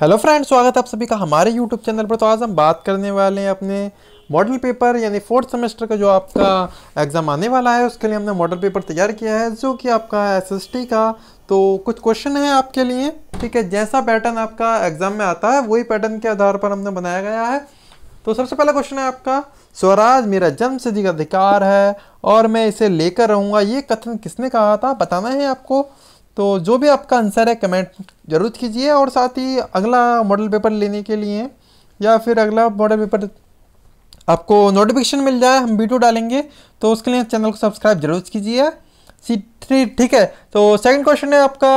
hello friends स्वागत है आप सभी का हमारे यूट्यूब चैनल पर तो आज हम बात करने वाले हैं अपने मॉडल पेपर यानी फोर्थ सेमेस्टर का जो आपका एग्ज़ाम आने वाला है उसके लिए हमने मॉडल पेपर तैयार किया है जो कि आपका टी का तो कुछ क्वेश्चन है आपके लिए ठीक है जैसा पैटर्न आपका एग्ज़ाम में आता है वही पैटर्न के आधार पर हमने बनाया गया है तो सबसे पहला क्वेश्चन है आपका स्वराज मेरा जन्म का अधिकार है और मैं इसे लेकर रहूँगा ये कथन किसने कहा था बताना है आपको तो जो भी आपका आंसर है कमेंट जरूर कीजिए और साथ ही अगला मॉडल पेपर लेने के लिए या फिर अगला मॉडल पेपर आपको नोटिफिकेशन मिल जाए हम वीडियो डालेंगे तो उसके लिए चैनल को सब्सक्राइब जरूर कीजिए सी थ्री ठीक है तो सेकंड क्वेश्चन है आपका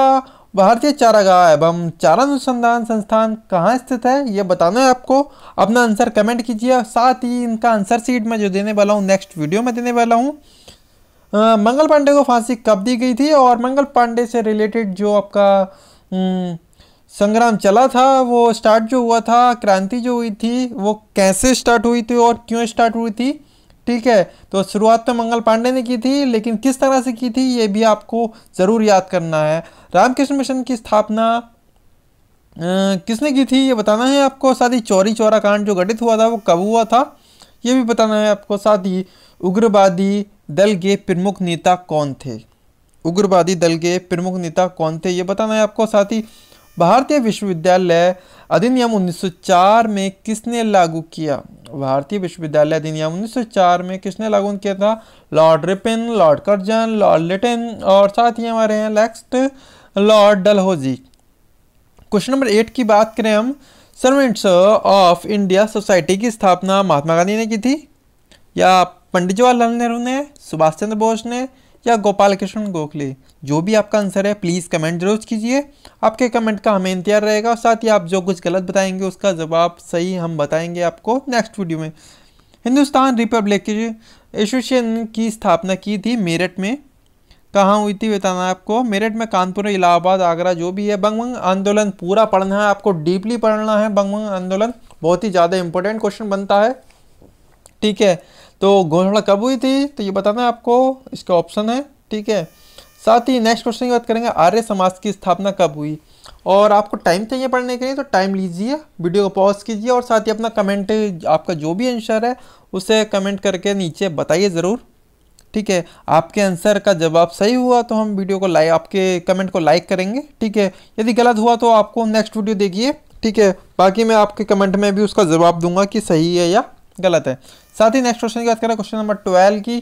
भारतीय चारागाह एवं चारा अनुसंधान संस्थान कहाँ स्थित है ये बताना है आपको अपना आंसर कमेंट कीजिए साथ ही इनका आंसर सीट मैं जो देने वाला हूँ नेक्स्ट वीडियो में देने वाला हूँ मंगल पांडे को फांसी कब दी गई थी और मंगल पांडे से रिलेटेड जो आपका हम्म, संग्राम चला था वो स्टार्ट जो हुआ था क्रांति जो हुई थी वो कैसे स्टार्ट हुई थी और क्यों स्टार्ट हुई थी ठीक है तो शुरुआत तो मंगल पांडे ने की थी लेकिन किस तरह से की थी ये भी आपको ज़रूर याद करना है रामकृष्ण मिशन की स्थापना किसने की थी ये बताना है आपको साथ ही चौरी चौरा कांड जो घटित हुआ था वो कब हुआ था ये भी बताना है आपको साथ ही उग्रवादी दल के प्रमुख नेता कौन थे उग्रवादी दल के प्रमुख नेता कौन थे ये बताना है आपको साथ ही भारतीय विश्वविद्यालय अधिनियम 1904 में किसने लागू किया भारतीय विश्वविद्यालय अधिनियम 1904 में किसने लागू किया था Lord Ripon Lord Curzon Lord Lytton और साथ ही हमारे हैं next Lord Dalhousie question number eight की बात करें हम सर्वेंट्स ऑफ इंडिया सोसाइटी की स्थापना महात्मा गांधी ने की थी या पंडित जवाहरलाल नेहरू ने सुभाष चंद्र बोस ने या गोपाल कृष्ण गोखले जो भी आपका आंसर है प्लीज़ कमेंट जरूर कीजिए आपके कमेंट का हमें इंतजार रहेगा और साथ ही आप जो कुछ गलत बताएंगे उसका जवाब सही हम बताएंगे आपको नेक्स्ट वीडियो में हिंदुस्तान रिपब्लिक एसोसिएशन की स्थापना की थी मेरठ में कहाँ हुई थी बताना है आपको मेरठ में कानपुर इलाहाबाद आगरा जो भी है बंग बंग आंदोलन पूरा पढ़ना है आपको डीपली पढ़ना है बंग बंग आंदोलन बहुत ही ज़्यादा इंपॉर्टेंट क्वेश्चन बनता है ठीक है तो घोषणा कब हुई थी तो ये बताना है आपको इसका ऑप्शन है ठीक है साथ ही नेक्स्ट क्वेश्चन की बात करेंगे आर्य समाज की स्थापना कब हुई और आपको टाइम चाहिए पढ़ने के लिए तो टाइम लीजिए वीडियो को पॉज कीजिए और साथ ही अपना कमेंट आपका जो भी आंसर है उसे कमेंट करके नीचे बताइए ज़रूर ठीक है आपके आंसर का जवाब सही हुआ तो हम वीडियो को लाइक आपके कमेंट को लाइक करेंगे ठीक है यदि गलत हुआ तो आपको नेक्स्ट वीडियो देखिए ठीक है बाकी मैं आपके कमेंट में भी उसका जवाब दूंगा कि सही है या गलत है साथ ही नेक्स्ट क्वेश्चन की बात करें क्वेश्चन नंबर ट्वेल्व की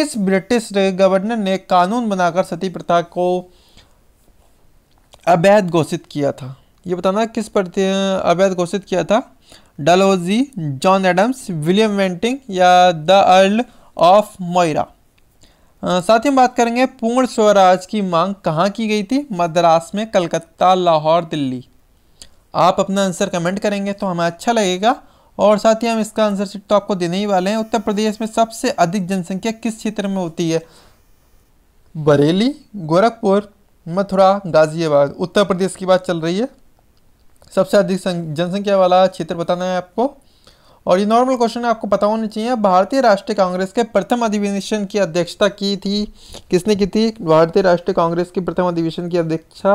किस ब्रिटिश गवर्नर ने कानून बनाकर सती प्रथा को अवैध घोषित किया था ये बताना किस पर अवैध घोषित किया था Dalhousie John Adams William Bentinck या द अर्ल ऑफ मोयरा साथ ही हम बात करेंगे पूर्ण स्वराज की मांग कहाँ की गई थी मद्रास में कलकत्ता लाहौर दिल्ली आप अपना आंसर कमेंट करेंगे तो हमें अच्छा लगेगा और साथ ही हम इसका आंसर शीट तो आपको देने ही वाले हैं उत्तर प्रदेश में सबसे अधिक जनसंख्या किस क्षेत्र में होती है बरेली गोरखपुर मथुरा गाजियाबाद उत्तर प्रदेश की बात चल रही है सबसे अधिक जनसंख्या वाला क्षेत्र बताना है आपको और ये नॉर्मल क्वेश्चन है आपको पता होना चाहिए भारतीय राष्ट्रीय कांग्रेस के प्रथम अधिवेशन की अध्यक्षता की थी किसने की थी भारतीय राष्ट्रीय कांग्रेस की प्रथम अधिवेशन की अध्यक्षता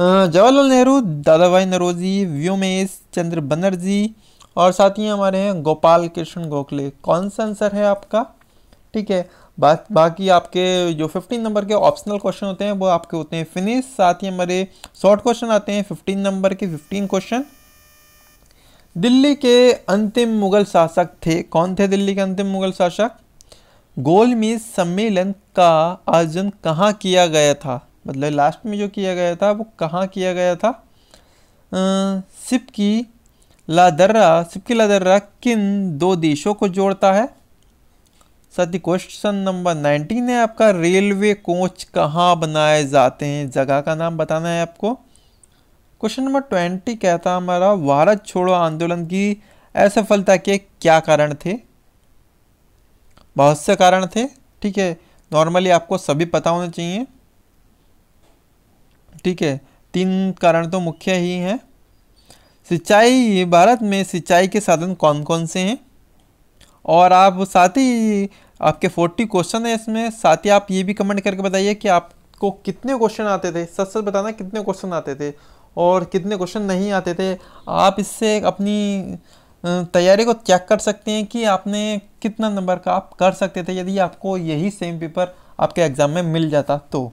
जवाहरलाल नेहरू दादाभाई नरोजी व्योमेश चंद्र बनर्जी और साथ ही हमारे हैं गोपाल कृष्ण गोखले कौन सा आंसर है आपका ठीक है बा, बाकी आपके जो 15 नंबर के ऑप्शनल क्वेश्चन होते हैं वो आपके होते हैं फिनिश साथ ही हमारे शॉर्ट क्वेश्चन आते हैं 15 नंबर के 15 क्वेश्चन दिल्ली के अंतिम मुगल शासक थे कौन थे दिल्ली के अंतिम मुगल शासक गोलमेज सम्मेलन का आयोजन कहाँ किया गया था मतलब लास्ट में जो किया गया था वो कहाँ किया गया था सिप की लादर्रा सिप की लादर्रा किन दो देशों को जोड़ता है साथ ही क्वेश्चन नंबर नाइनटीन है आपका रेलवे कोच कहाँ बनाए जाते हैं जगह का नाम बताना है आपको क्वेश्चन नंबर ट्वेंटी कहता हमारा भारत छोड़ो आंदोलन की असफलता के क्या कारण थे बहुत से कारण थे ठीक है नॉर्मली आपको सभी पता होने चाहिए ठीक है तीन कारण तो मुख्य ही हैं सिंचाई भारत में सिंचाई के साधन कौन कौन से हैं और आप साथ ही आपके फोर्टी क्वेश्चन है इसमें साथ ही आप ये भी कमेंट करके बताइए कि आपको कितने क्वेश्चन आते थे सच सच बताना कितने क्वेश्चन आते थे और कितने क्वेश्चन नहीं आते थे आप इससे अपनी तैयारी को चेक कर सकते हैं कि आपने कितना नंबर का आप कर सकते थे यदि आपको यही सेम पेपर आपके एग्ज़ाम में मिल जाता तो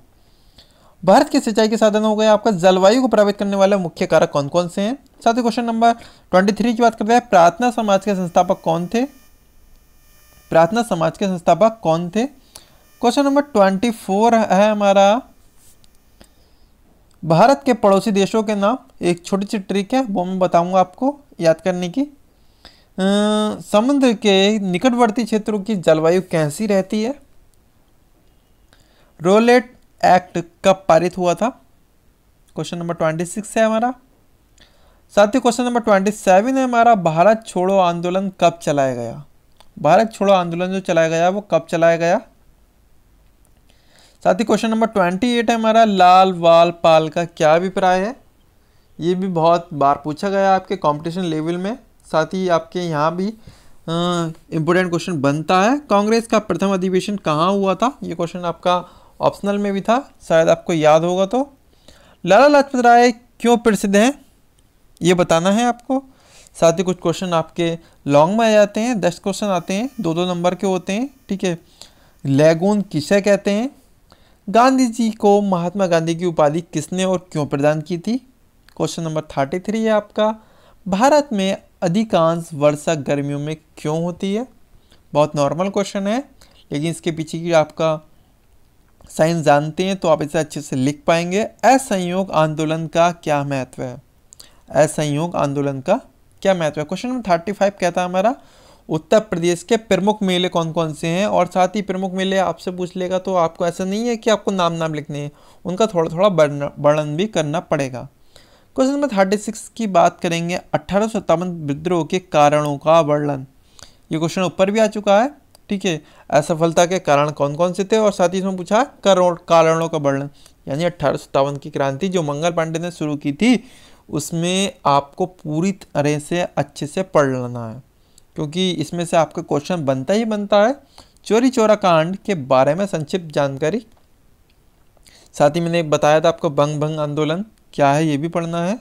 भारत के सिंचाई के साधन हो गए आपका जलवायु को प्रभावित करने वाले मुख्य कारक कौन कौन से हैं साथ ही क्वेश्चन नंबर ट्वेंटी थ्री की बात करते हैं प्रार्थना समाज के संस्थापक कौन थे प्रार्थना समाज के संस्थापक कौन थे क्वेश्चन नंबर ट्वेंटी फोर है हमारा भारत के पड़ोसी देशों के नाम एक छोटी सी ट्रिक है वो मैं बताऊंगा आपको याद करने की समुद्र के निकटवर्ती क्षेत्रों की जलवायु कैसी रहती है रोलेट एक्ट कब पारित हुआ था क्वेश्चन नंबर ट्वेंटी सिक्स है हमारा साथ ही क्वेश्चन नंबर ट्वेंटी सेवन है हमारा भारत छोड़ो आंदोलन कब चलाया गया भारत छोड़ो आंदोलन जो चलाया गया वो कब चलाया गया साथ ही क्वेश्चन नंबर ट्वेंटी एट है हमारा लाल वाल पाल का क्या अभिप्राय है ये भी बहुत बार पूछा गया आपके कंपटीशन लेवल में साथ ही आपके यहाँ भी इम्पोर्टेंट क्वेश्चन बनता है कांग्रेस का प्रथम अधिवेशन कहाँ हुआ था ये क्वेश्चन आपका ऑप्शनल में भी था शायद आपको याद होगा तो लाला लाजपत राय क्यों प्रसिद्ध हैं ये बताना है आपको साथ ही कुछ क्वेश्चन आपके लॉन्ग में आ जाते हैं दस क्वेश्चन आते हैं दो दो नंबर के होते हैं ठीक है लैगून किसे कहते हैं गांधी जी को महात्मा गांधी की उपाधि किसने और क्यों प्रदान की थी क्वेश्चन नंबर थर्टी थ्री है आपका भारत में अधिकांश वर्षा गर्मियों में क्यों होती है बहुत नॉर्मल क्वेश्चन है लेकिन इसके पीछे की आपका साइंस जानते हैं तो आप इसे अच्छे से लिख पाएंगे असंयोग आंदोलन का क्या महत्व है असंयोग आंदोलन का क्या महत्व है क्वेश्चन नंबर थर्टी फाइव कहता है हमारा उत्तर प्रदेश के प्रमुख मेले कौन कौन से हैं और साथ ही प्रमुख मेले आपसे पूछ लेगा तो आपको ऐसा नहीं है कि आपको नाम नाम लिखने हैं उनका थोड़ा थोड़ा वर्णन भी करना पड़ेगा क्वेश्चन नंबर थर्टी सिक्स की बात करेंगे अट्ठारह सौ सत्तावन विद्रोह के कारणों का वर्णन ये क्वेश्चन ऊपर भी आ चुका है ठीक है असफलता के कारण कौन कौन से थे और साथ ही इसमें पूछा करोड़ कारणों का वर्णन यानी अट्ठारह सत्तावन की क्रांति जो मंगल पांडे ने शुरू की थी उसमें आपको पूरी तरह से अच्छे से पढ़ लेना है क्योंकि इसमें से आपका क्वेश्चन बनता ही बनता है चोरी चोरा कांड के बारे में संक्षिप्त जानकारी साथ ही मैंने बताया था आपको बंग भंग आंदोलन क्या है ये भी पढ़ना है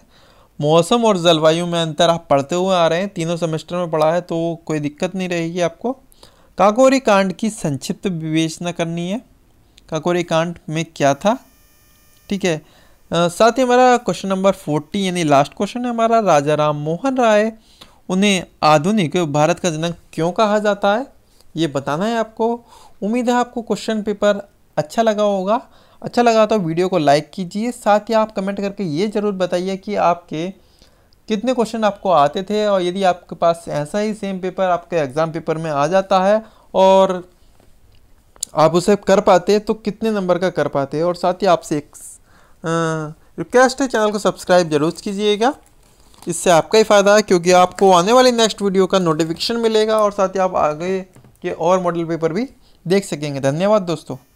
मौसम और जलवायु में अंतर आप पढ़ते हुए आ रहे हैं तीनों सेमेस्टर में पढ़ा है तो कोई दिक्कत नहीं रहेगी आपको काकोरी कांड की संक्षिप्त विवेचना करनी है काकोरी कांड में क्या था ठीक है साथ ही हमारा क्वेश्चन नंबर फोर्टी यानी लास्ट क्वेश्चन है हमारा राजा राम मोहन राय उन्हें आधुनिक भारत का जनक क्यों कहा जाता है ये बताना है आपको उम्मीद है आपको क्वेश्चन पेपर अच्छा लगा होगा अच्छा लगा तो वीडियो को लाइक कीजिए साथ ही आप कमेंट करके ये ज़रूर बताइए कि आपके कितने क्वेश्चन आपको आते थे और यदि आपके पास ऐसा ही सेम पेपर आपके एग्ज़ाम पेपर में आ जाता है और आप उसे कर पाते तो कितने नंबर का कर पाते और साथ ही आपसे एक रिक्वेस्ट है चैनल को सब्सक्राइब जरूर कीजिएगा इससे आपका ही फ़ायदा है क्योंकि आपको आने वाली नेक्स्ट वीडियो का नोटिफिकेशन मिलेगा और साथ ही आप आगे के और मॉडल पेपर भी देख सकेंगे धन्यवाद दोस्तों